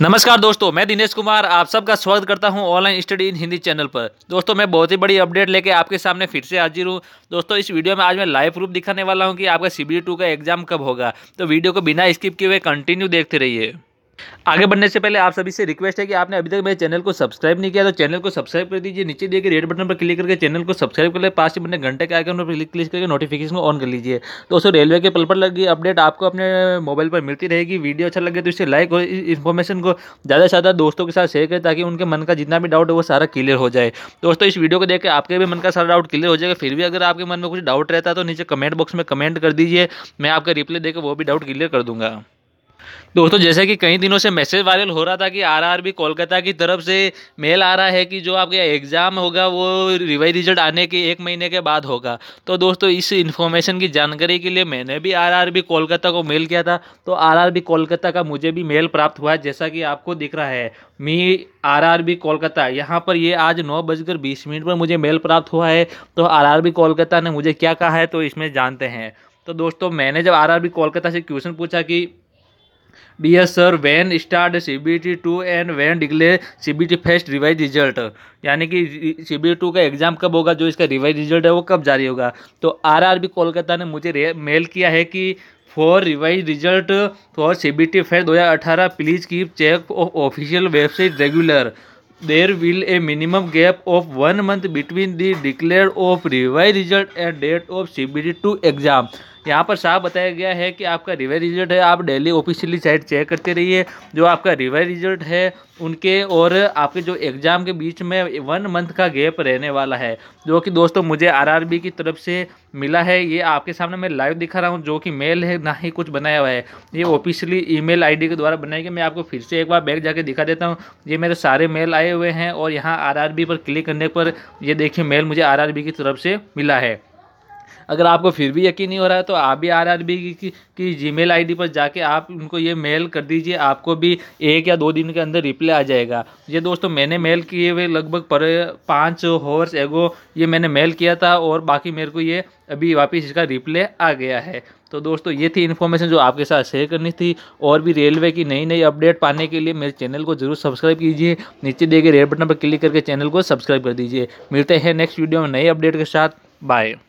नमस्कार दोस्तों मैं दिनेश कुमार आप सबका स्वागत करता हूं online study in Hindi channel पर दोस्तों मैं बहुत ही बड़ी अपडेट लेके आपके सामने फिर से हाजिर हूं दोस्तों इस वीडियो में आज मैं लाइव प्रूफ दिखाने वाला हूं कि आपका सी बी टू का एग्जाम कब होगा तो वीडियो को बिना स्किप किए हुए कंटिन्यू देखते रहिए आगे बढ़ने से पहले आप सभी से रिक्वेस्ट है कि आपने अभी तक मेरे चैनल को सब्सक्राइब नहीं किया तो चैनल को सब्सक्राइब कर दीजिए नीचे दिए गए रेड बटन पर क्लिक करके चैनल को सब्सक्राइब कर ले पास से बने घंटे के आइकन पर क्लिक क्लिक करके नोटिफिकेशन ऑन कर लीजिए दोस्तों रेलवे के पल पर लगी अपडेट आपको अपने मोबाइल पर मिलती रहेगी वीडियो अच्छा लगे तो इसे लाइक और इन्फॉर्मेशन को ज़्यादा से ज़्यादा दोस्तों के साथ शेयर करें ताकि उनके मन का जितना भी डाउट है वो सारा क्लियर हो जाए दोस्तों इस वीडियो को देख आपके भी मन का सारा डाउट क्लियर हो जाएगा फिर भी अगर आपके मन में कुछ डाउट रहता है तो नीचे कमेंट बॉक्स में कमेंट कर दीजिए मैं आपका रिप्लाई देकर वो भी डाउट क्लियर कर दूंगा दोस्तों जैसा कि कई दिनों से मैसेज वायरल हो रहा था कि आरआरबी कोलकाता की तरफ से मेल आ रहा है कि जो आपका एग्ज़ाम होगा वो रिवाइज रिजल्ट आने के एक महीने के बाद होगा तो दोस्तों इस इन्फॉर्मेशन की जानकारी के लिए मैंने भी आरआरबी कोलकाता को मेल किया था तो आरआरबी कोलकाता का मुझे भी मेल प्राप्त हुआ जैसा कि आपको दिख रहा है मी बी कोलकाता यहाँ पर ये आज नौ बजकर बीस मिनट पर मुझे मेल प्राप्त हुआ है तो बी कोलकाता ने मुझे क्या कहा है तो इसमें जानते हैं तो दोस्तों मैंने जब बी कोलकाता से क्वेश्चन पूछा कि dear C B T two and one C B T first revise result यानी कि सी बी टू का एग्जाम कब होगा जो इसका रिवाइज रिजल्ट है वो कब जारी होगा तो आर आर बी कोलकाता ने मुझे मेल किया है कि for revise result for C B T first दो हज़ार अठारह please keep check of official website regular there will a minimum gap of one month between the declare of revise result and date of C B T two exam यहाँ पर साफ बताया गया है कि आपका रिवर रिजल्ट है आप डेली ऑफिशियली साइट चेक करते रहिए जो आपका रिवर रिजल्ट है उनके और आपके जो एग्ज़ाम के बीच में वन मंथ का गैप रहने वाला है जो कि दोस्तों मुझे आरआरबी की तरफ से मिला है ये आपके सामने मैं लाइव दिखा रहा हूँ जो कि मेल है ना ही कुछ बनाया हुआ है ये ऑफिशियली ईमेल आईडी के द्वारा बनाई गई मैं आपको फिर से एक बार बैग जाके दिखा देता हूँ ये मेरे सारे मेल आए हुए हैं और यहाँ आर पर क्लिक करने पर ये देखिए मेल मुझे आर की तरफ से मिला है अगर आपको फिर भी यकीन नहीं हो रहा है तो आप भी आर आर बी की, की जी मेल आई डी पर जाके आप उनको ये मेल कर दीजिए आपको भी एक या दो दिन के अंदर रिप्लाई आ जाएगा ये दोस्तों मैंने मेल किए हुए लगभग पर पाँच होवर्स एगो ये मैंने मेल किया था और बाकी मेरे को ये अभी वापस इसका रिप्ले आ गया है तो दोस्तों ये थी इन्फॉर्मेशन जो आपके साथ शेयर करनी थी और भी रेलवे की नई नई अपडेट पाने के लिए मेरे चैनल को जरूर सब्सक्राइब कीजिए नीचे दिए गए रेड बटन पर क्लिक करके चैनल को सब्सक्राइब कर दीजिए मिलते हैं नेक्स्ट वीडियो में नई अपडेट के साथ बाय